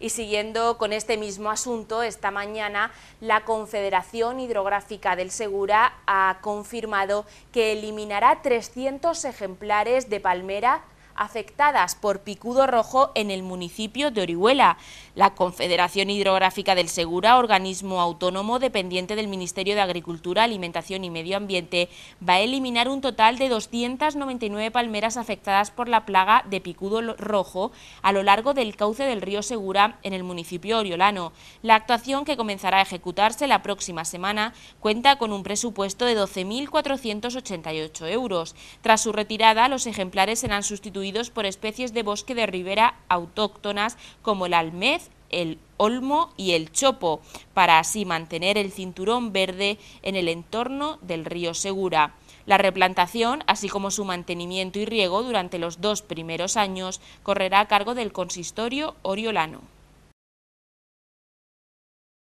Y siguiendo con este mismo asunto, esta mañana la Confederación Hidrográfica del Segura ha confirmado que eliminará 300 ejemplares de palmera afectadas por picudo rojo en el municipio de Orihuela. La Confederación Hidrográfica del Segura, organismo autónomo dependiente del Ministerio de Agricultura, Alimentación y Medio Ambiente, va a eliminar un total de 299 palmeras afectadas por la plaga de picudo rojo a lo largo del cauce del río Segura en el municipio oriolano. La actuación, que comenzará a ejecutarse la próxima semana, cuenta con un presupuesto de 12.488 euros. Tras su retirada, los ejemplares serán sustituidos por especies de bosque de ribera autóctonas como el almez, el olmo y el chopo, para así mantener el cinturón verde en el entorno del río Segura. La replantación, así como su mantenimiento y riego durante los dos primeros años, correrá a cargo del consistorio oriolano.